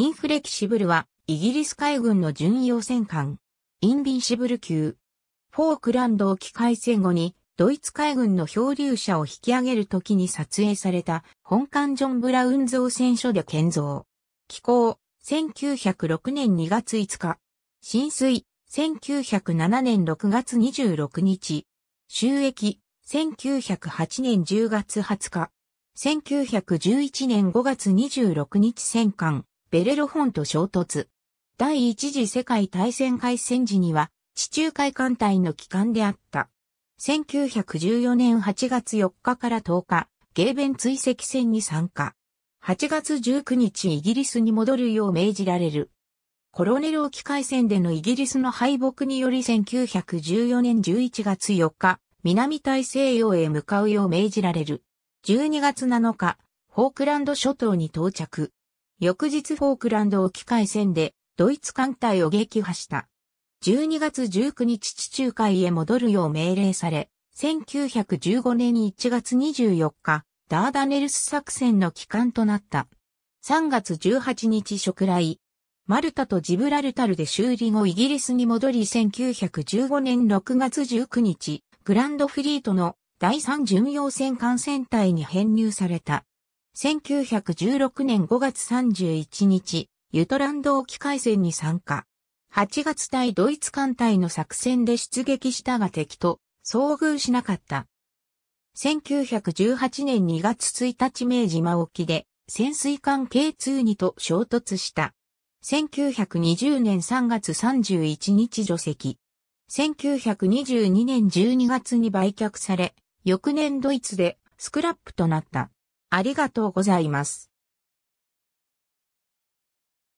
インフレキシブルは、イギリス海軍の巡洋戦艦、インビンシブル級。フォークランド沖海戦後に、ドイツ海軍の漂流者を引き上げる時に撮影された、本艦ジョン・ブラウン造船所で建造。寄港、1906年2月5日。浸水、1907年6月26日。収益、1908年10月20日。1911年5月26日戦艦、ベレル本と衝突。第一次世界大戦開戦時には、地中海艦隊の機関であった。1914年8月4日から10日、ゲーベン追跡戦に参加。8月19日イギリスに戻るよう命じられる。コロネル沖海戦でのイギリスの敗北により1914年11月4日、南大西洋へ向かうよう命じられる。12月7日、フォークランド諸島に到着。翌日フォークランド沖海戦でドイツ艦隊を撃破した。12月19日地中海へ戻るよう命令され、1915年1月24日、ダーダネルス作戦の期間となった。3月18日初来、マルタとジブラルタルで修理後イギリスに戻り1915年6月19日、グランドフリートの第3巡洋戦艦船隊に編入された。1916年5月31日、ユトランド沖海戦に参加。8月対ドイツ艦隊の作戦で出撃したが敵と遭遇しなかった。1918年2月1日明島沖で潜水艦 K22 と衝突した。1920年3月31日除籍。1922年12月に売却され、翌年ドイツでスクラップとなった。ありがとうございます。